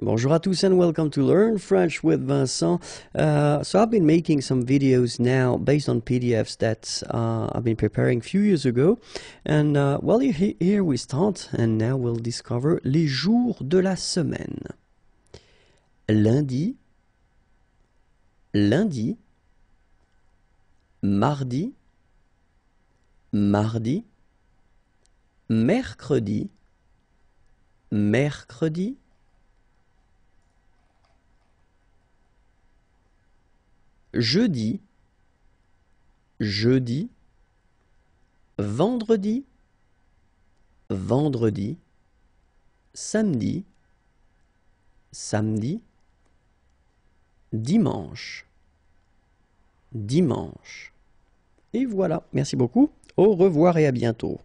Bonjour à tous and welcome to Learn French with Vincent. Uh, so I've been making some videos now based on PDFs that uh, I've been preparing a few years ago. And uh, well, here, here we start and now we'll discover les jours de la semaine. Lundi, lundi, mardi, mardi, mercredi, mercredi, jeudi, jeudi, vendredi, vendredi, samedi, samedi, dimanche, dimanche. Et voilà, merci beaucoup, au revoir et à bientôt.